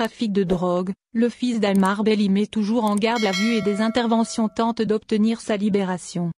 trafic de drogue, le fils d'Amar Belimé toujours en garde à vue et des interventions tentent d'obtenir sa libération.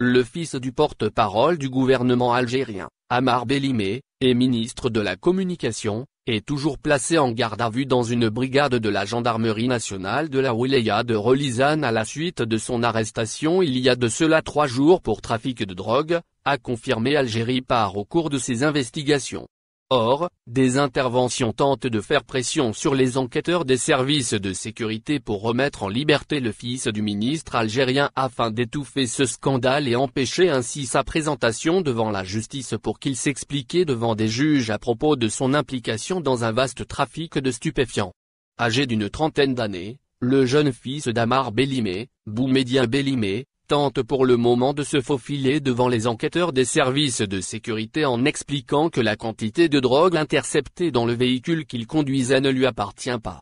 Le fils du porte-parole du gouvernement algérien, Amar Belimé, est ministre de la Communication, est toujours placé en garde à vue dans une brigade de la gendarmerie nationale de la wilaya de Relizane à la suite de son arrestation il y a de cela trois jours pour trafic de drogue, a confirmé Algérie par au cours de ses investigations. Or, des interventions tentent de faire pression sur les enquêteurs des services de sécurité pour remettre en liberté le fils du ministre algérien afin d'étouffer ce scandale et empêcher ainsi sa présentation devant la justice pour qu'il s'expliquait devant des juges à propos de son implication dans un vaste trafic de stupéfiants. Âgé d'une trentaine d'années, le jeune fils d'Amar Bélimé, Boumedien Bélimé, tente pour le moment de se faufiler devant les enquêteurs des services de sécurité en expliquant que la quantité de drogue interceptée dans le véhicule qu'il conduisait ne lui appartient pas.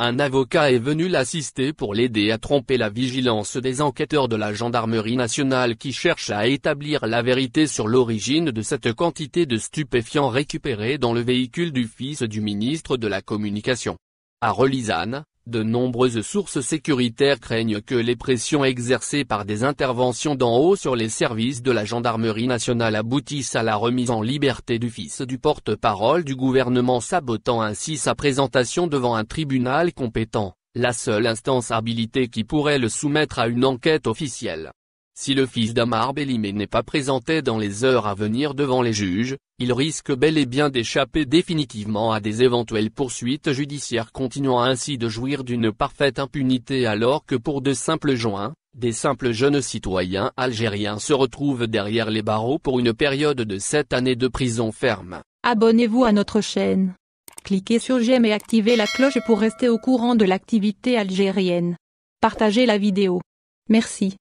Un avocat est venu l'assister pour l'aider à tromper la vigilance des enquêteurs de la gendarmerie nationale qui cherchent à établir la vérité sur l'origine de cette quantité de stupéfiants récupérés dans le véhicule du fils du ministre de la Communication. À Relisane, de nombreuses sources sécuritaires craignent que les pressions exercées par des interventions d'en haut sur les services de la gendarmerie nationale aboutissent à la remise en liberté du fils du porte-parole du gouvernement sabotant ainsi sa présentation devant un tribunal compétent, la seule instance habilitée qui pourrait le soumettre à une enquête officielle. Si le fils d'Amar Bélimé n'est pas présenté dans les heures à venir devant les juges, il risque bel et bien d'échapper définitivement à des éventuelles poursuites judiciaires continuant ainsi de jouir d'une parfaite impunité alors que pour de simples joints, des simples jeunes citoyens algériens se retrouvent derrière les barreaux pour une période de 7 années de prison ferme. Abonnez-vous à notre chaîne. Cliquez sur j'aime et activez la cloche pour rester au courant de l'activité algérienne. Partagez la vidéo. Merci.